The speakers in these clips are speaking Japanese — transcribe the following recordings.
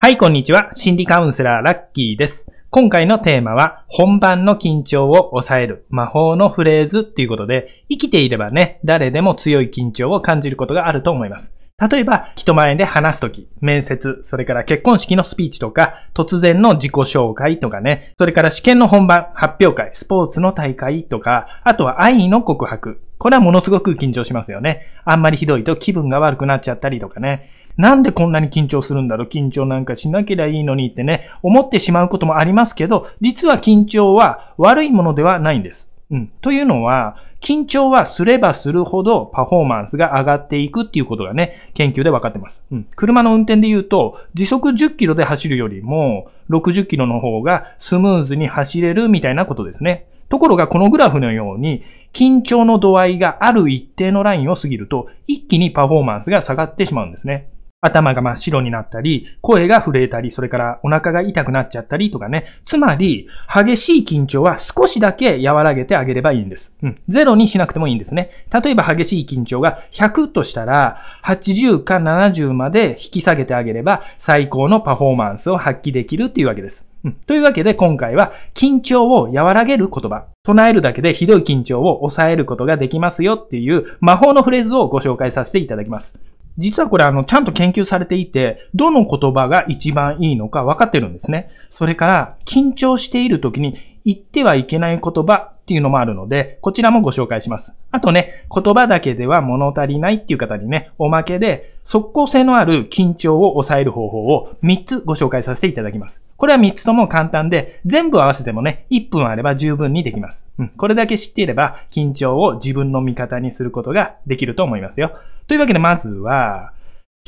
はい、こんにちは。心理カウンセラーラッキーです。今回のテーマは、本番の緊張を抑える魔法のフレーズっていうことで、生きていればね、誰でも強い緊張を感じることがあると思います。例えば、人前で話すとき、面接、それから結婚式のスピーチとか、突然の自己紹介とかね、それから試験の本番、発表会、スポーツの大会とか、あとは愛の告白、これはものすごく緊張しますよね。あんまりひどいと気分が悪くなっちゃったりとかね。なんでこんなに緊張するんだろう緊張なんかしなけりゃいいのにってね、思ってしまうこともありますけど、実は緊張は悪いものではないんです。うん。というのは、緊張はすればするほどパフォーマンスが上がっていくっていうことがね、研究で分かってます。うん。車の運転で言うと、時速10キロで走るよりも、60キロの方がスムーズに走れるみたいなことですね。ところがこのグラフのように、緊張の度合いがある一定のラインを過ぎると、一気にパフォーマンスが下がってしまうんですね。頭が真っ白になったり、声が震えたり、それからお腹が痛くなっちゃったりとかね。つまり、激しい緊張は少しだけ和らげてあげればいいんです。うん。ゼロにしなくてもいいんですね。例えば激しい緊張が100としたら、80か70まで引き下げてあげれば、最高のパフォーマンスを発揮できるっていうわけです。うん。というわけで今回は、緊張を和らげる言葉。唱えるだけでひどい緊張を抑えることができますよっていう魔法のフレーズをご紹介させていただきます。実はこれあの、ちゃんと研究されていて、どの言葉が一番いいのか分かってるんですね。それから、緊張している時に言ってはいけない言葉、っていうのもあるので、こちらもご紹介します。あとね、言葉だけでは物足りないっていう方にね、おまけで、即効性のある緊張を抑える方法を3つご紹介させていただきます。これは3つとも簡単で、全部合わせてもね、1分あれば十分にできます。うん、これだけ知っていれば、緊張を自分の味方にすることができると思いますよ。というわけで、まずは、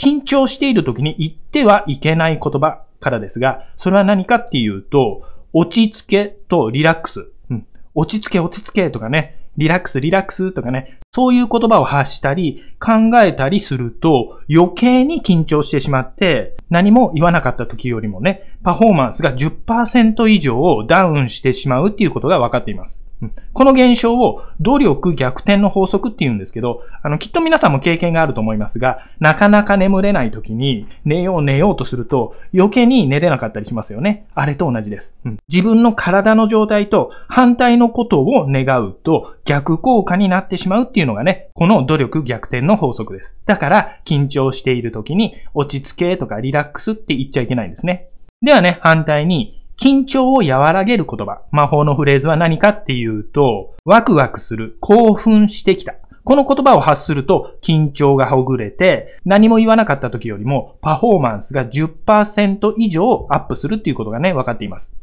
緊張している時に言ってはいけない言葉からですが、それは何かっていうと、落ち着けとリラックス。落ち着け、落ち着けとかね、リラックス、リラックスとかね、そういう言葉を発したり、考えたりすると、余計に緊張してしまって、何も言わなかった時よりもね、パフォーマンスが10%以上ダウンしてしまうっていうことが分かっています。この現象を努力逆転の法則って言うんですけど、あの、きっと皆さんも経験があると思いますが、なかなか眠れない時に寝よう寝ようとすると余計に寝れなかったりしますよね。あれと同じです。うん、自分の体の状態と反対のことを願うと逆効果になってしまうっていうのがね、この努力逆転の法則です。だから、緊張している時に落ち着けとかリラックスって言っちゃいけないんですね。ではね、反対に緊張を和らげる言葉、魔法のフレーズは何かっていうと、ワクワクする、興奮してきた。この言葉を発すると緊張がほぐれて何も言わなかった時よりもパフォーマンスが10%以上アップするっていうことがね、分かっています。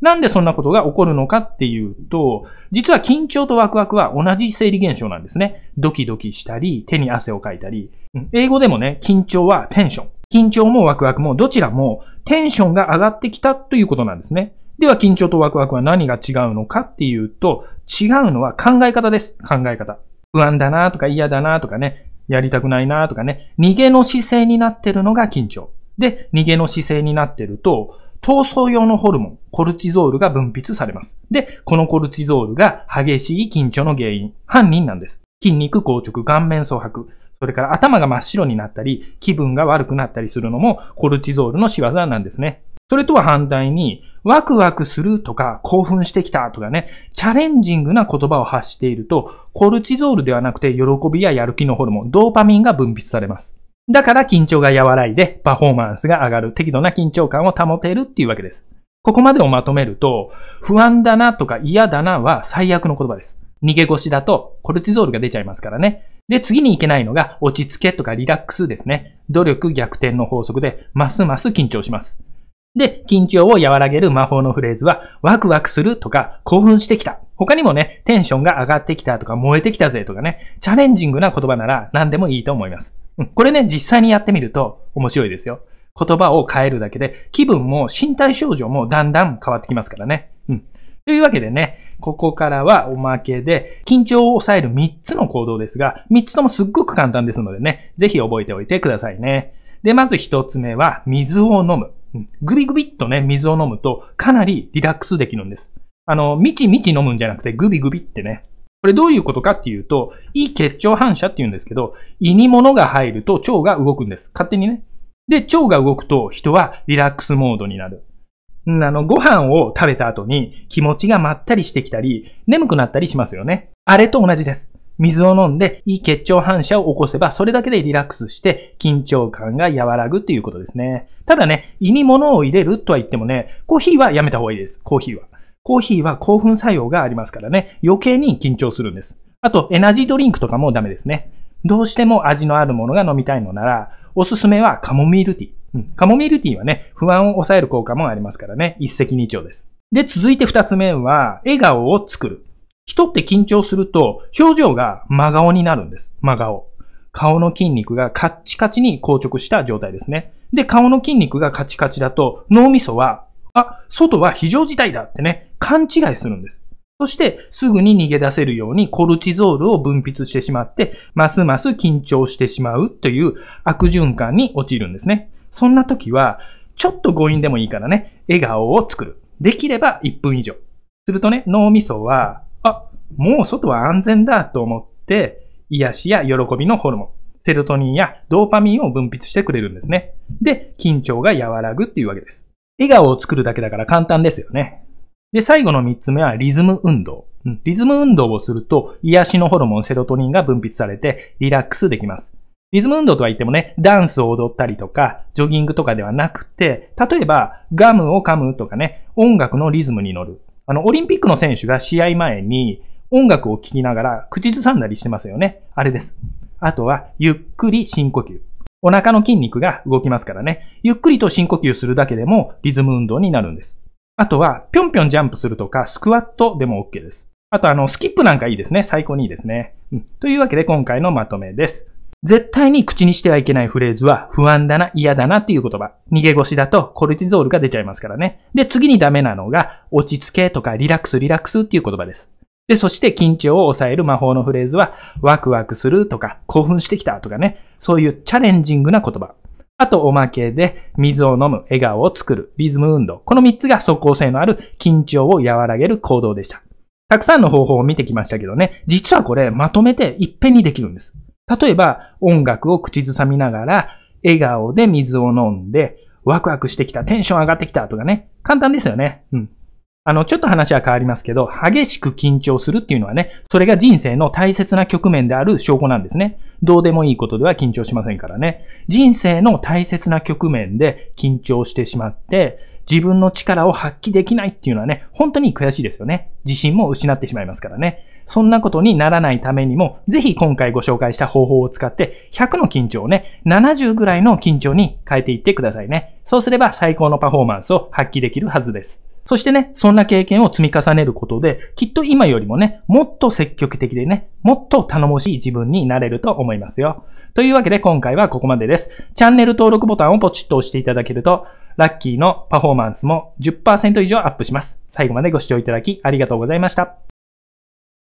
なんでそんなことが起こるのかっていうと、実は緊張とワクワクは同じ生理現象なんですね。ドキドキしたり、手に汗をかいたり。英語でもね、緊張はテンション。緊張もワクワクもどちらもテンションが上がってきたということなんですね。では緊張とワクワクは何が違うのかっていうと、違うのは考え方です。考え方。不安だなとか嫌だなとかね、やりたくないなとかね、逃げの姿勢になってるのが緊張。で、逃げの姿勢になってると、闘争用のホルモン、コルチゾールが分泌されます。で、このコルチゾールが激しい緊張の原因、犯人なんです。筋肉硬直、顔面蒼白、それから頭が真っ白になったり、気分が悪くなったりするのもコルチゾールの仕業なんですね。それとは反対に、ワクワクするとか、興奮してきたとかね、チャレンジングな言葉を発していると、コルチゾールではなくて、喜びややる気のホルモン、ドーパミンが分泌されます。だから緊張が和らいで、パフォーマンスが上がる、適度な緊張感を保てるっていうわけです。ここまでをまとめると、不安だなとか嫌だなは最悪の言葉です。逃げ腰だとコルチゾールが出ちゃいますからね。で、次にいけないのが、落ち着けとかリラックスですね。努力逆転の法則で、ますます緊張します。で、緊張を和らげる魔法のフレーズは、ワクワクするとか、興奮してきた。他にもね、テンションが上がってきたとか、燃えてきたぜとかね、チャレンジングな言葉なら何でもいいと思います。これね、実際にやってみると面白いですよ。言葉を変えるだけで、気分も身体症状もだんだん変わってきますからね。というわけでね、ここからはおまけで、緊張を抑える3つの行動ですが、3つともすっごく簡単ですのでね、ぜひ覚えておいてくださいね。で、まず1つ目は、水を飲む。グビグビっとね、水を飲むと、かなりリラックスできるんです。あの、みちみち飲むんじゃなくて、グビグビってね。これどういうことかっていうと、胃血腸反射って言うんですけど、胃に物が入ると腸が動くんです。勝手にね。で、腸が動くと人はリラックスモードになる。あの、ご飯を食べた後に気持ちがまったりしてきたり、眠くなったりしますよね。あれと同じです。水を飲んで、いい血腸反射を起こせば、それだけでリラックスして、緊張感が和らぐっていうことですね。ただね、胃に物を入れるとは言ってもね、コーヒーはやめた方がいいです。コーヒーは。コーヒーは興奮作用がありますからね、余計に緊張するんです。あと、エナジードリンクとかもダメですね。どうしても味のあるものが飲みたいのなら、おすすめはカモミールティー。カモミールティーはね、不安を抑える効果もありますからね、一石二鳥です。で、続いて二つ目は、笑顔を作る。人って緊張すると、表情が真顔になるんです。真顔。顔の筋肉がカッチカチに硬直した状態ですね。で、顔の筋肉がカチカチだと、脳みそは、あ、外は非常事態だってね、勘違いするんです。そして、すぐに逃げ出せるようにコルチゾールを分泌してしまって、ますます緊張してしまうという悪循環に陥るんですね。そんな時は、ちょっと強引でもいいからね、笑顔を作る。できれば1分以上。するとね、脳みそは、あ、もう外は安全だと思って、癒しや喜びのホルモン、セロトニンやドーパミンを分泌してくれるんですね。で、緊張が和らぐっていうわけです。笑顔を作るだけだから簡単ですよね。で、最後の3つ目はリズム運動。リズム運動をすると、癒しのホルモンセロトニンが分泌されてリラックスできます。リズム運動とは言ってもね、ダンスを踊ったりとか、ジョギングとかではなくて、例えば、ガムを噛むとかね、音楽のリズムに乗る。あの、オリンピックの選手が試合前に音楽を聴きながら口ずさんだりしてますよね。あれです。あとは、ゆっくり深呼吸。お腹の筋肉が動きますからね。ゆっくりと深呼吸するだけでもリズム運動になるんです。あとは、ぴょんぴょんジャンプするとか、スクワットでも OK です。あと、あの、スキップなんかいいですね。最高にいいですね。うん。というわけで、今回のまとめです。絶対に口にしてはいけないフレーズは、不安だな、嫌だなっていう言葉。逃げ腰だとコルチゾールが出ちゃいますからね。で、次にダメなのが、落ち着けとかリラックスリラックスっていう言葉です。で、そして緊張を抑える魔法のフレーズは、ワクワクするとか、興奮してきたとかね。そういうチャレンジングな言葉。あと、おまけで、水を飲む、笑顔を作る、リズム運動。この3つが即効性のある緊張を和らげる行動でした。たくさんの方法を見てきましたけどね、実はこれまとめていっぺんにできるんです。例えば、音楽を口ずさみながら、笑顔で水を飲んで、ワクワクしてきた、テンション上がってきたとかね。簡単ですよね。うん。あの、ちょっと話は変わりますけど、激しく緊張するっていうのはね、それが人生の大切な局面である証拠なんですね。どうでもいいことでは緊張しませんからね。人生の大切な局面で緊張してしまって、自分の力を発揮できないっていうのはね、本当に悔しいですよね。自信も失ってしまいますからね。そんなことにならないためにも、ぜひ今回ご紹介した方法を使って、100の緊張をね、70ぐらいの緊張に変えていってくださいね。そうすれば最高のパフォーマンスを発揮できるはずです。そしてね、そんな経験を積み重ねることで、きっと今よりもね、もっと積極的でね、もっと頼もしい自分になれると思いますよ。というわけで今回はここまでです。チャンネル登録ボタンをポチッと押していただけると、ラッキーのパフォーマンスも10%以上アップします。最後までご視聴いただきありがとうございました。